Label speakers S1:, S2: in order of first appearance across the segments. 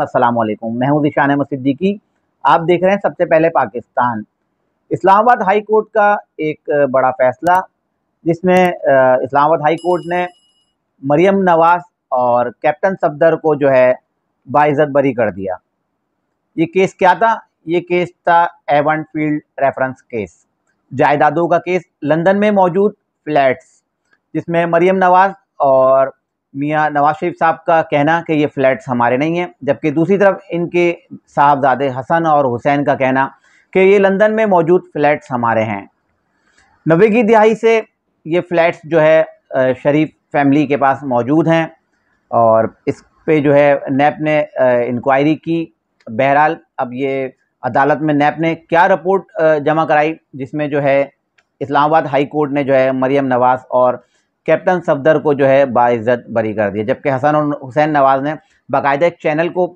S1: रहीम असलम मैं हूं अहमद सिद्दीकी आप देख रहे हैं सबसे पहले पाकिस्तान इस्लामाबाद हाई कोर्ट का एक बड़ा फैसला जिसमें इस्लामाबाद हाई कोर्ट ने मरियम नवाज और कैप्टन सफदर को जो है बाइज़त बरी कर दिया ये केस क्या था ये केस था एवन फील्ड रेफरेंस केस जायदादों का केस लंदन में मौजूद फ्लैट्स जिसमें मरियम नवाज और मियाँ नवाज शरीफ साहब का कहना कि ये फ्लैट्स हमारे नहीं हैं जबकि दूसरी तरफ इनके साहबजादे हसन और हुसैन का कहना कि ये लंदन में मौजूद फ्लैट्स हमारे हैं नबे की दिहाई से ये फ्लैट्स जो है शरीफ फैमिली के पास मौजूद हैं और इस पे जो है नैप ने इंक्वायरी की बहरहाल अब ये अदालत में नैप ने क्या रिपोर्ट जमा कराई जिसमें जो है इस्लामाबाद हाई कोर्ट ने जो है मरियम नवाज़ और कैप्टन सफदर को जो है बाइज़त बरी कर दिया जबकि हसन हुसैन नवाज़ ने बाकायदा एक चैनल को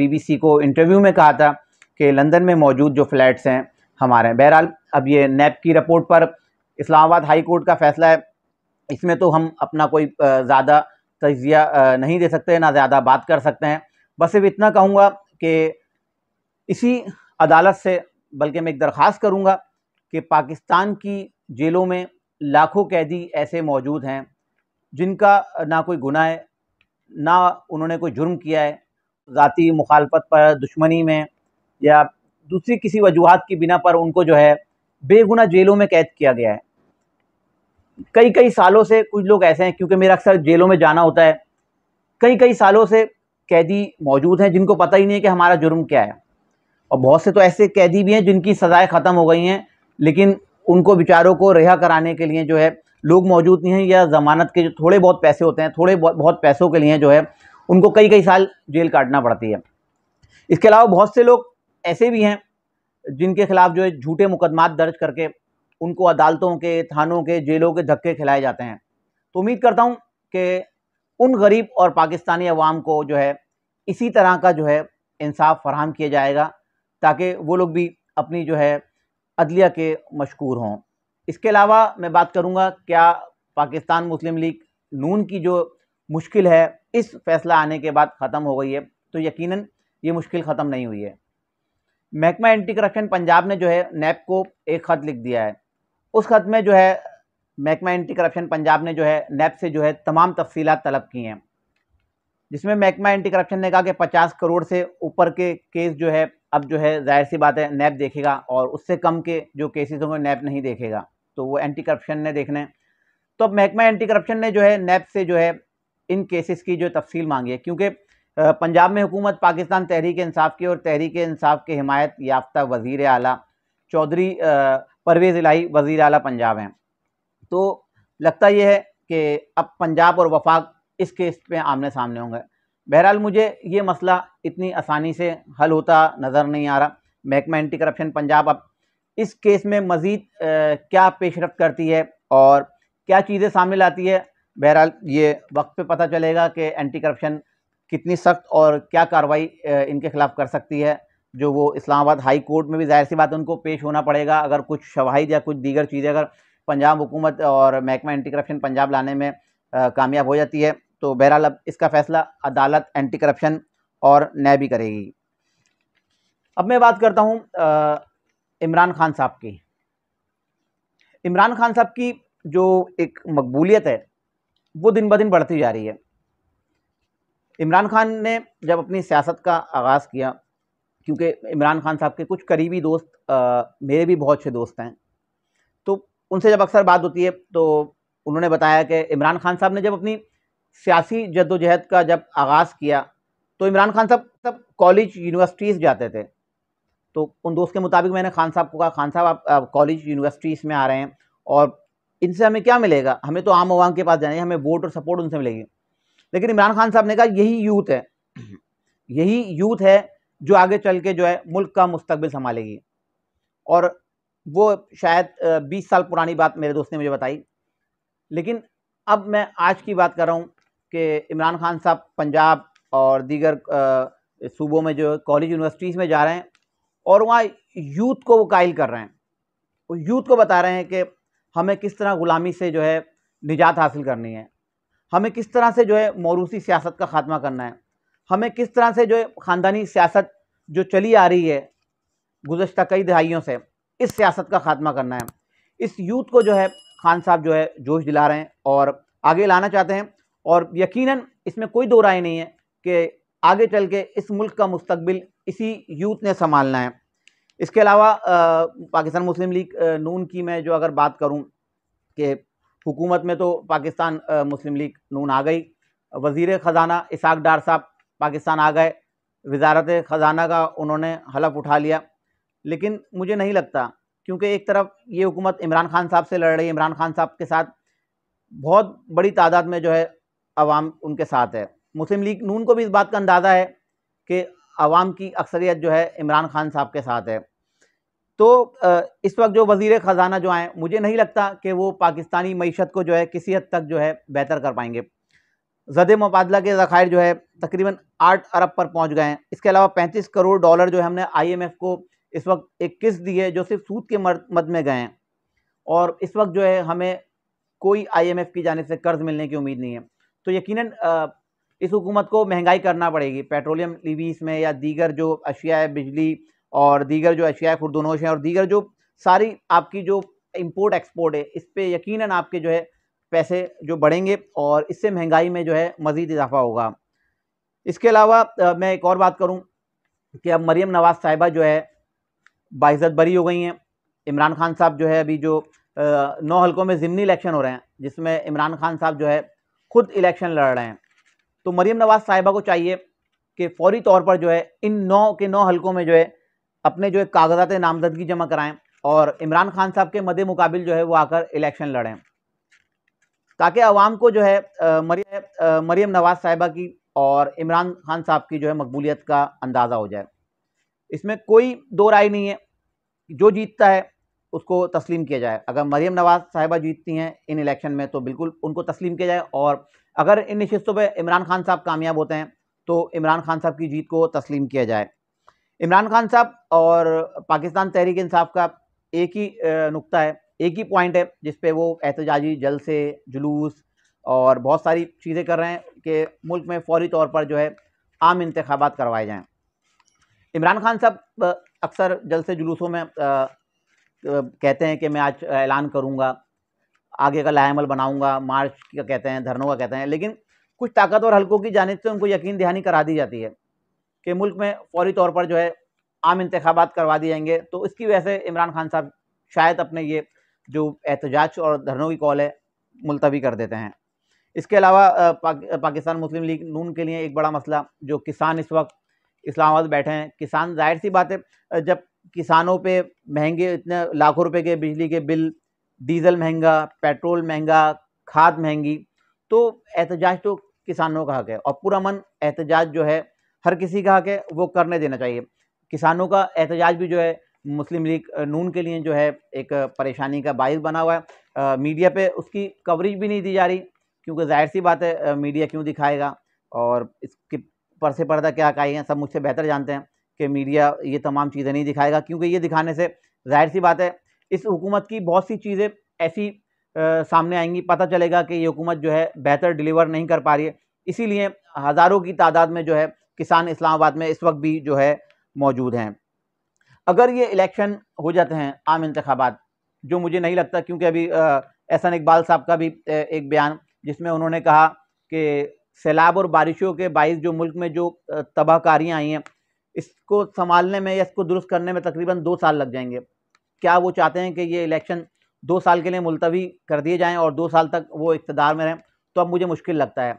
S1: बीबीसी को इंटरव्यू में कहा था कि लंदन में मौजूद जो फ्लैट्स हैं हमारे हैं बहरहाल अब ये नैब की रिपोर्ट पर इस्लामाबाद हाई कोर्ट का फ़ैसला है इसमें तो हम अपना कोई ज़्यादा तजिया नहीं दे सकते ना ज़्यादा बात कर सकते हैं बस सिर्फ इतना कहूँगा कि इसी अदालत से बल्कि मैं एक दरख्वास्त करूँगा कि पाकिस्तान की जेलों में लाखों कैदी ऐसे मौजूद हैं जिनका ना कोई गुनाह है ना उन्होंने कोई जुर्म किया है ज़ाती मुखालफत पर दुश्मनी में या दूसरी किसी वजूहत की बिना पर उनको जो है बेगुना जेलों में कैद किया गया है कई कई सालों से कुछ लोग ऐसे हैं क्योंकि मेरा अक्सर जेलों में जाना होता है कई कई सालों से कैदी मौजूद हैं जिनको पता ही नहीं है कि हमारा जुर्म क्या है और बहुत से तो ऐसे कैदी भी हैं जिनकी सज़ाएँ ख़त्म हो गई हैं लेकिन उनको बेचारों को रिहा कराने के लिए जो है लोग मौजूद नहीं हैं या ज़मानत के जो थोड़े बहुत पैसे होते हैं थोड़े बहुत पैसों के लिए जो है उनको कई कई साल जेल काटना पड़ती है इसके अलावा बहुत से लोग ऐसे भी हैं जिनके खिलाफ जो है झूठे मुकदमा दर्ज करके उनको अदालतों के थानों के जेलों के धक्के खिलाए जाते हैं तो उम्मीद करता हूँ कि उन गरीब और पाकिस्तानी अवाम को जो है इसी तरह का जो है इंसाफ फराहम किया जाएगा ताकि वो लोग भी अपनी जो है अदलिया के मशहूर हों इसके अलावा मैं बात करूँगा क्या पाकिस्तान मुस्लिम लीग नून की जो मुश्किल है इस फैसला आने के बाद ख़त्म हो गई है तो यकीन ये मुश्किल ख़त्म नहीं हुई है महकमा एंटी करप्शन पंजाब ने जो है नैब को एक ख़त लिख दिया है उस ख़त में जो है महकमा एंटी करप्शन पंजाब ने जो है नैब से जो है तमाम तफसीत तलब की हैं जिसमें महकमा एंटी करप्शन ने कहा कि 50 करोड़ से ऊपर के केस जो है अब जो है जाहिर सी बात है नैब देखेगा और उससे कम के जो केसेस होंगे नैब नहीं देखेगा तो वो एंटी करप्शन ने देखने तो अब महकमा एंटी करप्शन ने जो है नैब से जो है इन केसेस की जो तफसील मांगी है क्योंकि पंजाब में हुकूमत पाकिस्तान तहरीक इंसाफ की और तहरीक इंसाफ के हिमायत याफ्ता वज़ी अली चौधरी परवेज़ इलाही वज़ी अली पंजाब हैं तो लगता यह है कि अब पंजाब और वफाक इस केस पे आमने सामने होंगे बहरहाल मुझे ये मसला इतनी आसानी से हल होता नज़र नहीं आ रहा महकमा एंटी करप्शन पंजाब अब इस केस में मज़ीद क्या पेशरफ करती है और क्या चीज़ें सामने लाती है बहरहाल ये वक्त पे पता चलेगा कि एंटी करप्शन कितनी सख्त और क्या कार्रवाई इनके खिलाफ कर सकती है जो वो इस्लामाबाद हाई कोर्ट में भी जाहिर सी बात उनको पेश होना पड़ेगा अगर कुछ शवाहिद या कुछ दीगर चीज़ें अगर पंजाब हुकूमत और महकमा एंटी करप्शन पंजाब लाने में कामयाब हो जाती है तो बहरहाल अब इसका फैसला अदालत एंटी करप्शन और न्याय भी करेगी अब मैं बात करता हूँ इमरान खान साहब की इमरान खान साहब की जो एक मकबूलियत है वो दिन ब दिन बढ़ती जा रही है इमरान खान ने जब अपनी सियासत का आगाज़ किया क्योंकि इमरान खान साहब के कुछ करीबी दोस्त आ, मेरे भी बहुत अच्छे दोस्त हैं तो उनसे जब अक्सर बात होती है तो उन्होंने बताया कि इमरान खान साहब ने जब अपनी सियासी जद्दोजहद का जब आगाज़ किया तो इमरान खान साहब सब कॉलेज यूनिवर्सिटीज़ जाते थे तो उन दोस्त के मुताबिक मैंने खान साहब को कहा खान साहब आप, कॉलेज यूनिवर्सिटीज़ में आ रहे हैं और इनसे हमें क्या मिलेगा हमें तो आम अवाम के पास जाना है हमें वोट और सपोर्ट उनसे मिलेगी लेकिन इमरान खान साहब ने कहा यही यूथ है यही यूथ है जो आगे चल के जो है मुल्क का मुस्तबिल संभालेगी और वो शायद बीस साल पुरानी बात मेरे दोस्त ने मुझे बताई लेकिन अब मैं आज की बात कर रहा हूँ कि इमरान खान साहब पंजाब और दीगर सूबों में जो कॉलेज यूनिवर्सिटीज़ में जा रहे हैं और वहाँ यूथ को वो कायल कर रहे हैं वो यूथ को बता रहे हैं कि हमें किस तरह ग़ुलामी से जो है निजात हासिल करनी है हमें किस तरह से जो है मौरूसी सियासत का ख़ात्मा करना है हमें किस तरह से जो है ख़ानदानी सियासत जो चली आ रही है गुजशत कई दहाइयों से इस सियासत का ख़ात्मा करना है इस यूथ को जो है खान साहब जो है जोश दिला रहे हैं और आगे लाना चाहते हैं और यकीनन इसमें कोई दो राय नहीं है कि आगे चल के इस मुल्क का मुस्तबिल इसी यूथ ने संभालना है इसके अलावा पाकिस्तान मुस्लिम लीग नून की मैं जो अगर बात करूं कि हुकूमत में तो पाकिस्तान मुस्लिम लीग नून आ गई वज़ी ख़जाना इसाक डार साहब पाकिस्तान आ गए वजारत ख़जाना का उन्होंने हलफ उठा लिया लेकिन मुझे नहीं लगता क्योंकि एक तरफ ये हुकूमत इमरान खान साहब से लड़ रही है इमरान खान साहब के साथ बहुत बड़ी तादाद में जो है आवाम उनके साथ है मुस्लिम लीग नून को भी इस बात का अंदाज़ा है कि आवाम की अक्सरियत जो है इमरान खान साहब के साथ है तो इस वक्त जो वजीर ख़जाना जो आए मुझे नहीं लगता कि वो पाकिस्तानी मीशत को जो है किसी हद तक जो है बेहतर कर पाएंगे जद मुबादला के ज़ख़ायर जो है तकरीबन आठ अरब पर पहुँच गए हैं इसके अलावा पैंतीस करोड़ डॉलर जो है हमने आई एम एफ़ को इस वक्त एक किस्त दी है जो सिर्फ सूद के मद में गए हैं और इस वक्त जो है हमें कोई आईएमएफ की जाने से कर्ज मिलने की उम्मीद नहीं है तो यकीनन इस हुकूमत को महंगाई करना पड़ेगी पेट्रोलियम लीवीस में या दीगर जो अशिया है बिजली और दीगर जो अशिया खुरदनोश हैं और दीगर जो सारी आपकी जो इम्पोर्ट एक्सपोर्ट है इस पर यकीन आपके जो है पैसे जो बढ़ेंगे और इससे महंगाई में जो है मज़ीद इजाफा होगा इसके अलावा मैं एक और बात करूं कि अब मरीम नवाज़ साहिबा जो है बाइज़त बरी हो गई हैं इमरान खान साहब जो है अभी जो नौ हलकों में ज़मनी इलेक्शन हो रहे हैं जिसमें इमरान खान साहब जो है खुद इलेक्शन लड़ रहे हैं तो मरीम नवाज़ साहिबा को चाहिए कि फौरी तौर पर जो है इन नौ के नौ हलकों में जो है अपने जो है कागजात नामजदगी जमा कराएँ और इमरान खान साहब के मदे मुकाबिल जो है वो आकर इलेक्शन लड़ें ताकि अवाम को जो है मरी मरीम नवाज़ साहिबा की और इमरान खान साहब की जो है मकबूलीत का अंदाज़ा हो जाए इसमें कोई दो राय नहीं है जो जीतता है उसको तस्लीम किया जाए अगर मरीम नवाज़ साहिबा जीतती हैं इन इलेक्शन में तो बिल्कुल उनको तस्लीम किया जाए और अगर इन नशस्तों पर इमरान खान साहब कामयाब होते हैं तो इमरान खान साहब की जीत को तस्लीम किया जाए इमरान खान साहब और पाकिस्तान तहरीक इंसाफ का एक ही नुकता है एक ही पॉइंट है जिस पे वो एहतजाजी जलसे जुलूस और बहुत सारी चीज़ें कर रहे हैं कि मुल्क में फौरी तौर पर जो है आम इंतबात करवाए जाएँ इमरान खान साहब अक्सर जलसे जुलूसों में कहते हैं कि मैं आज ऐलान करूँगा आगे का लाहमल बनाऊँगा मार्च का कहते हैं धरनों का कहते हैं लेकिन कुछ ताकतवर हलकों की जानब से उनको यकीन दहानी करा दी जाती है कि मुल्क में फौरी तौर पर जो है आम इंतबात करवा दिए जाएंगे तो इसकी वजह से इमरान खान साहब शायद अपने ये जो एहतजाज और धरनों की कॉल है मुलतवी कर देते हैं इसके अलावा पाकिस्तान मुस्लिम लीग नून के लिए एक बड़ा मसला जो किसान इस वक्त इस्लामाबाद बैठे हैं किसान जाहिर सी बात है जब किसानों पे महंगे इतने लाखों रुपए के बिजली के बिल डीजल महंगा पेट्रोल महंगा खाद महंगी तो एहतजाज तो किसानों का हक है और पूरा मन एहतजाज जो है हर किसी का हक है वो करने देना चाहिए किसानों का एहतजाज भी जो है मुस्लिम लीग नून के लिए जो है एक परेशानी का बायस बना हुआ है आ, मीडिया पे उसकी कवरेज भी नहीं दी जा रही क्योंकि जाहिर सी बात है आ, मीडिया क्यों दिखाएगा और इसके पर से पर्दा क्या काई हैं सब मुझसे बेहतर जानते हैं कि मीडिया ये तमाम चीज़ें नहीं दिखाएगा क्योंकि ये दिखाने से जाहिर सी बात है इस हुकूमत की बहुत सी चीज़ें ऐसी आ, सामने आएंगी पता चलेगा कि ये हुकूमत जो है बेहतर डिलीवर नहीं कर पा रही है इसीलिए हज़ारों की तादाद में जो है किसान इस्लामाबाद में इस वक्त भी जो है मौजूद हैं अगर ये इलेक्शन हो जाते हैं आम इंतबात जो मुझे नहीं लगता क्योंकि अभी एहसन इकबाल साहब का भी एक बयान जिसमें उन्होंने कहा कि सैलाब और बारिशों के बाईस जो मुल्क में जो तबाहकारियाँ आई हैं इसको संभालने में या इसको दुरुस्त करने में तकरीबन दो साल लग जाएंगे क्या वो चाहते हैं कि ये इलेक्शन दो साल के लिए मुलतवी कर दिए जाएँ और दो साल तक वो इकतदार में रहें तो अब मुझे मुश्किल लगता है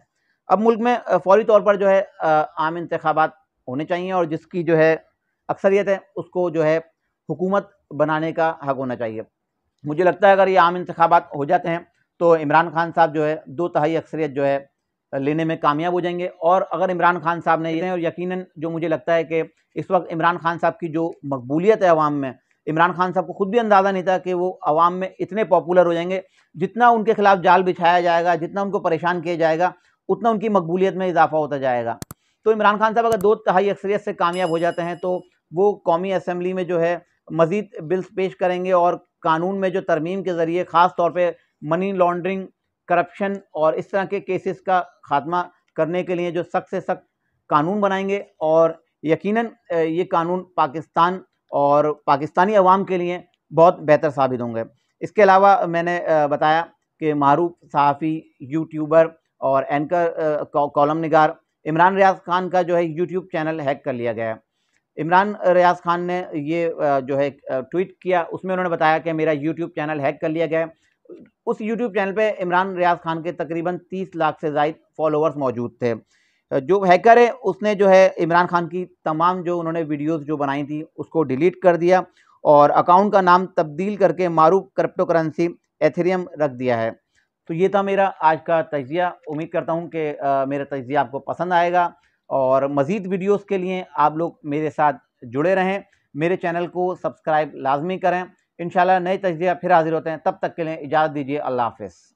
S1: अब मुल्क में फौरी तौर पर जो है आम इंतबात होने चाहिए और जिसकी जो है अक्सरियत है उसको जो है हुकूमत बनाने का हक होना चाहिए मुझे लगता है अगर ये आम इंतबात हो जाते हैं तो इमरान खान साहब जो है दो तहाई अक्सरियत जो है लेने में कामयाब हो जाएंगे और अगर इमरान खान साहब ने ये और यकीनन जो मुझे लगता है कि इस वक्त इमरान खान साहब की जो मकबूलियत है अवाम में इमरान खान साहब को खुद भी अंदाज़ा नहीं था कि वो अवाम में इतने पॉपुलर हो जाएंगे जितना उनके खिलाफ जाल बिछाया जाएगा जितना उनको परेशान किया जाएगा उतना उनकी मकबूलियत में इजाफा होता जाएगा तो इमरान खान साहब अगर दो तहाई अक्सरियत से कामयाब हो जाते हैं तो वो कौमी असम्बली में जो है मज़ीद बिल्स पेश करेंगे और कानून में जो तरमीम के ज़रिए ख़ास तौर पर मनी लॉन्ड्रिंग करप्शन और इस तरह के केसेस का खात्मा करने के लिए जो सख्त से सख्त कानून बनाएंगे और यकीनन ये कानून पाकिस्तान और पाकिस्तानी अवाम के लिए बहुत बेहतर साबित होंगे इसके अलावा मैंने बताया कि मरूफ सहाफ़ी यूट्यूबर और एंकर कॉलम निगार इमरान रियाज खान का जो है यूट्यूब चैनल हैक कर लिया गया है इमरान रियाज खान ने ये जो है ट्वीट किया उसमें उन्होंने बताया कि मेरा यूट्यूब चैनल हैक कर लिया गया है उस यूट्यूब चैनल पे इमरान रियाज खान के तकरीबन 30 लाख से जायद फॉलोअर्स मौजूद थे जो हैकर है उसने जो है इमरान खान की तमाम जो उन्होंने वीडियोस जो बनाई थी उसको डिलीट कर दिया और अकाउंट का नाम तब्दील करके मारूफ क्रिप्टो करेंसी एथेरियम रख दिया है तो ये था मेरा आज का तजिया उम्मीद करता हूँ कि मेरा तजिया आपको पसंद आएगा और मज़ीद वीडियोज़ के लिए आप लोग मेरे साथ जुड़े रहें मेरे चैनल को सब्सक्राइब लाजमी करें इन नई तजिया फिर हाजिर होते हैं तब तक के लिए इजाज़त दीजिए अल्लाह हाफिज़